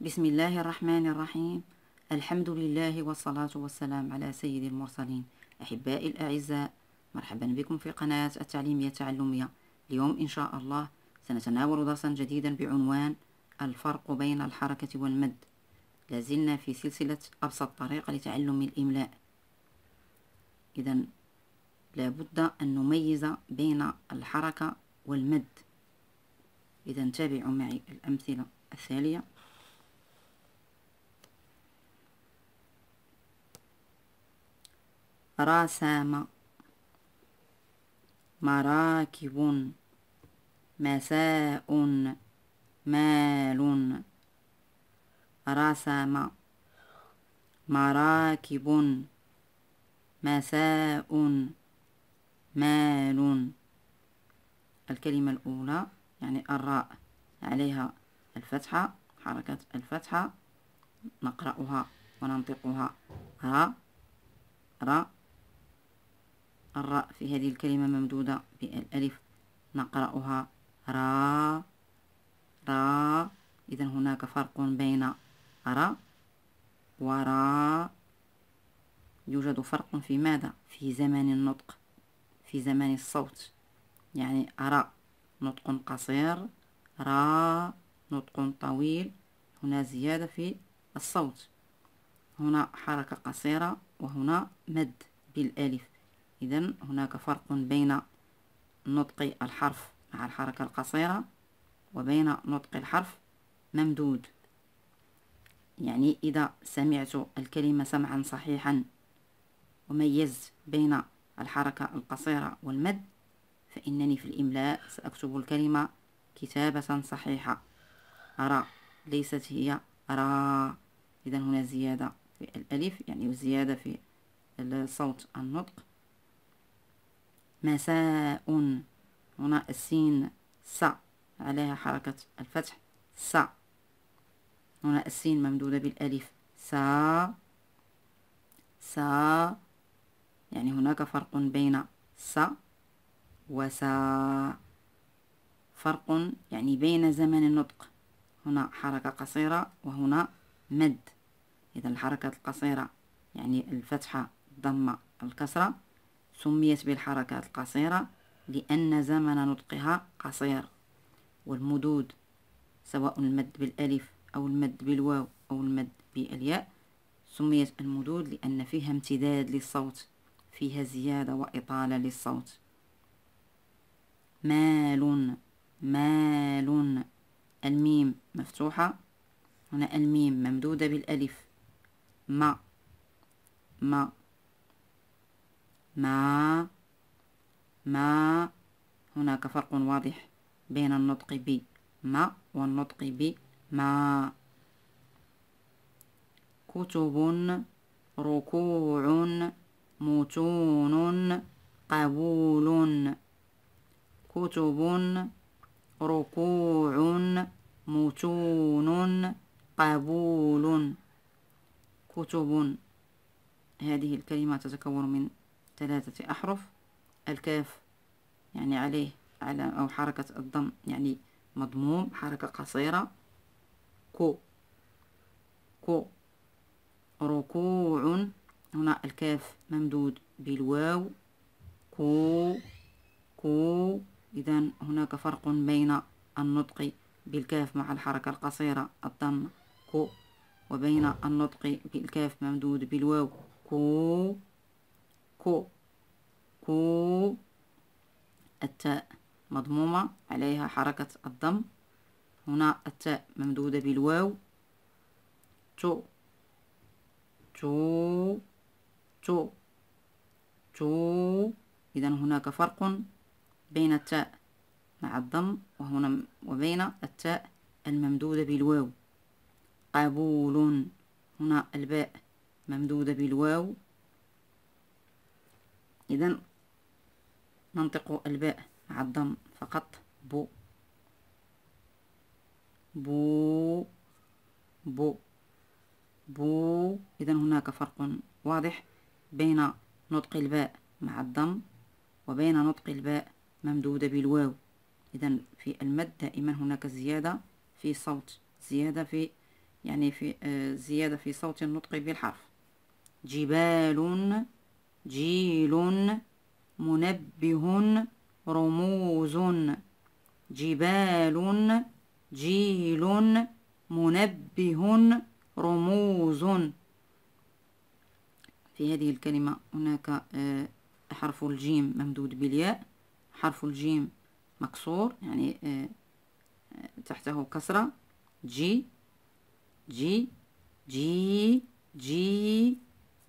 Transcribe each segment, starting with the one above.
بسم الله الرحمن الرحيم الحمد لله والصلاة والسلام على سيد المرسلين أحبائي الأعزاء مرحبا بكم في قناة التعليمية التعلمية اليوم إن شاء الله سنتناول درسا جديدا بعنوان الفرق بين الحركة والمد لازلنا في سلسلة أبسط طريقة لتعلم الإملاء إذا لابد أن نميز بين الحركة والمد إذا تابعوا معي الأمثلة التالية رسام مراكب مساء مال رسام مراكب مساء مال الكلمة الأولى يعني الراء عليها الفتحة حركة الفتحة نقرأها وننطقها را را الراء في هذه الكلمة ممدودة بالألف نقرأها را را إذا هناك فرق بين را ورا يوجد فرق في ماذا في زمن النطق في زمن الصوت يعني أرى نطق قصير را نطق طويل هنا زيادة في الصوت هنا حركة قصيرة وهنا مد بالألف إذا هناك فرق بين نطق الحرف مع الحركة القصيرة وبين نطق الحرف ممدود يعني إذا سمعت الكلمة سمعا صحيحا وميز بين الحركة القصيرة والمد فإنني في الإملاء سأكتب الكلمة كتابة صحيحة أرى ليست هي أرى إذا هنا زيادة في الألف يعني زيادة في الصوت النطق مساء هنا السين س عليها حركة الفتح س هنا السين ممدودة بالألف سا سا يعني هناك فرق بين س وسا فرق يعني بين زمن النطق هنا حركة قصيرة وهنا مد إذا الحركة القصيرة يعني الفتحة الضمة الكسرة سميت بالحركات القصيرة لأن زمن نطقها قصير والمدود سواء المد بالألف أو المد بالواو أو المد بالياء سميت المدود لأن فيها امتداد للصوت فيها زيادة وإطالة للصوت مال مال الميم مفتوحة هنا الميم ممدودة بالألف ما ما ما ما هناك فرق واضح بين النطق ب ما والنطق ب ما كتب ركوع متون قبول كتب ركوع متون قبول كتب هذه الكلمة تتكون من ثلاثة أحرف الكاف يعني عليه على أو حركة الضم يعني مضموم حركة قصيرة كو كو ركوع هنا الكاف ممدود بالواو كو كو إذا هناك فرق بين النطق بالكاف مع الحركة القصيرة الضم كو وبين النطق بالكاف ممدود بالواو كو كو كو التاء مضمومة عليها حركة الضم هنا التاء ممدودة بالواو تو تو تو تو إذا هناك فرق بين التاء مع الضم وهنا وبين التاء الممدودة بالواو قبول هنا الباء ممدودة بالواو إذا ننطق الباء مع الضم فقط بو بو بو بو إذا هناك فرق واضح بين نطق الباء مع الضم وبين نطق الباء ممدودة بالواو إذا في المد دائما هناك زيادة في صوت زيادة في يعني في آه، زيادة في صوت النطق بالحرف جبال جيل منبه رموز جبال جيل منبه رموز في هذه الكلمة هناك آه، حرف الجيم ممدود بالياء حرف الجيم مكسور يعني آه، آه، تحته كسرة جي جي جي جي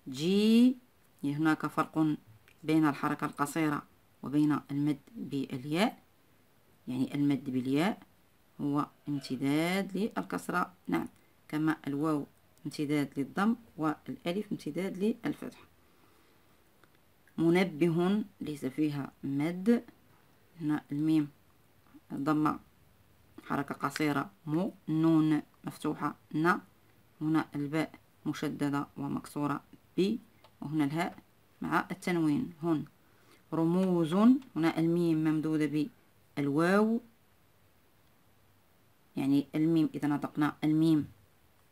جي يعني هناك فرق بين الحركة القصيرة وبين المد بالياء يعني المد بالياء هو امتداد للكسرة نعم كما الواو امتداد للضم والالف امتداد للفتحة منبه ليس فيها مد هنا الميم ضمة حركة قصيرة مو نون مفتوحة ن هنا الباء مشددة ومكسورة بي وهنا الهاء مع التنوين هن رموز هنا الميم ممدودة بالواو يعني الميم إذا نطقنا الميم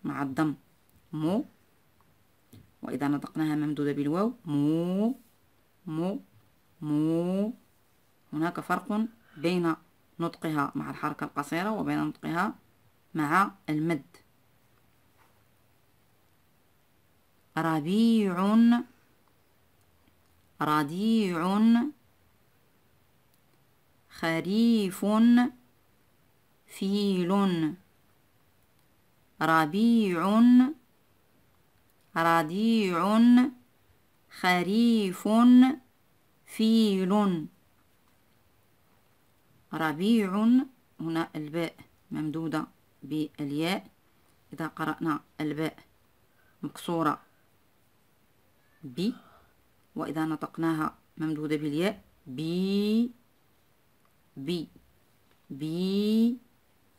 مع الضم مو وإذا نطقناها ممدودة بالواو مو مو مو هناك فرق بين نطقها مع الحركة القصيرة وبين نطقها مع المد ربيع رديع خريف فيل ربيع رديع خريف فيل ربيع هنا الباء ممدودة بالياء إذا قرأنا الباء مكسورة بي وإذا نطقناها ممدودة بالياء بي بي بي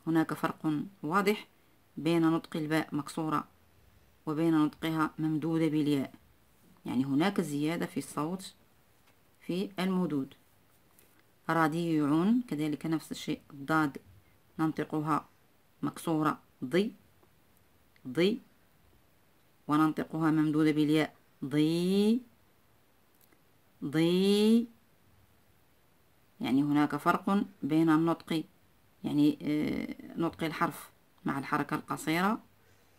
هناك فرق واضح بين نطق الباء مكسورة وبين نطقها ممدودة بالياء يعني هناك زيادة في الصوت في المدود راديعون كذلك نفس الشيء ضاد ننطقها مكسورة ضي ضي وننطقها ممدودة بالياء ضي ضي يعني هناك فرق بين النطق يعني آه، نطق الحرف مع الحركة القصيرة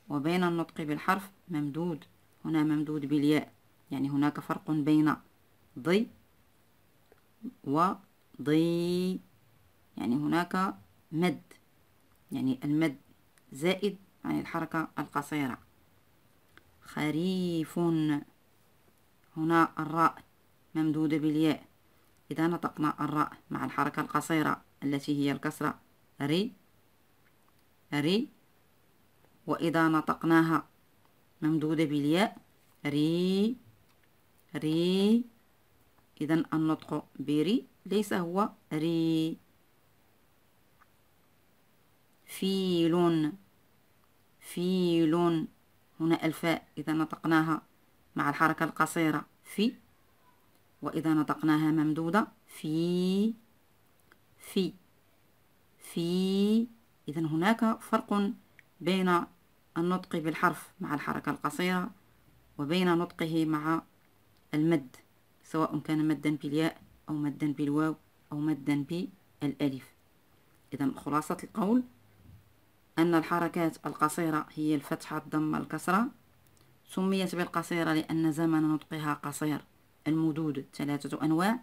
وبين النطق بالحرف ممدود هنا ممدود بالياء يعني هناك فرق بين ضي وضي يعني هناك مد يعني المد زائد عن الحركة القصيرة خريف هنا الراء ممدودة بالياء إذا نطقنا الراء مع الحركة القصيرة التي هي الكسرة ري ري وإذا نطقناها ممدودة بالياء ري ري إذا النطق بري ليس هو ري فيل فيل هنا الفاء إذا نطقناها مع الحركة القصيرة في وإذا نطقناها ممدودة في في في إذا هناك فرق بين النطق بالحرف مع الحركة القصيرة وبين نطقه مع المد سواء كان مدا بالياء أو مدا بالواو أو مدا بالألف إذا خلاصة القول أن الحركات القصيرة هي الفتحة الضمة الكسرة سميت بالقصيرة لأن زمن نطقها قصير المدود ثلاثة أنواع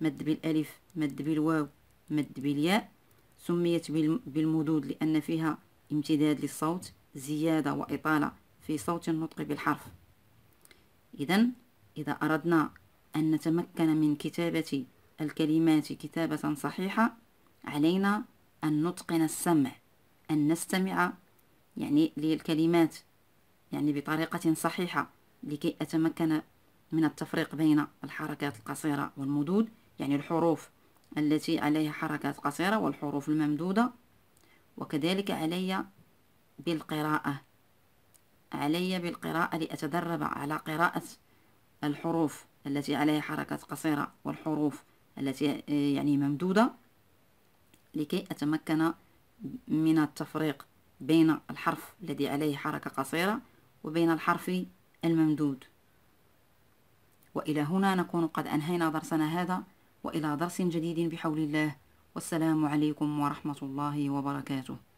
مد بالألف مد بالواو مد بالياء سميت بالمدود لأن فيها امتداد للصوت زيادة وإطالة في صوت النطق بالحرف إذا إذا أردنا أن نتمكن من كتابة الكلمات كتابة صحيحة علينا أن نتقن السمع أن نستمع يعني للكلمات يعني بطريقة صحيحة لكي أتمكن من التفريق بين الحركات القصيرة والمدود يعني الحروف التي عليها حركات قصيرة والحروف الممدودة وكذلك علي بالقراءة علي بالقراءة لأتدرب على قراءة الحروف التي عليها حركات قصيرة والحروف التي آه، يعني ممدودة لكي أتمكن من التفريق بين الحرف الذي عليه حركة قصيرة وبين الحرف الممدود وإلى هنا نكون قد أنهينا درسنا هذا وإلى درس جديد بحول الله والسلام عليكم ورحمة الله وبركاته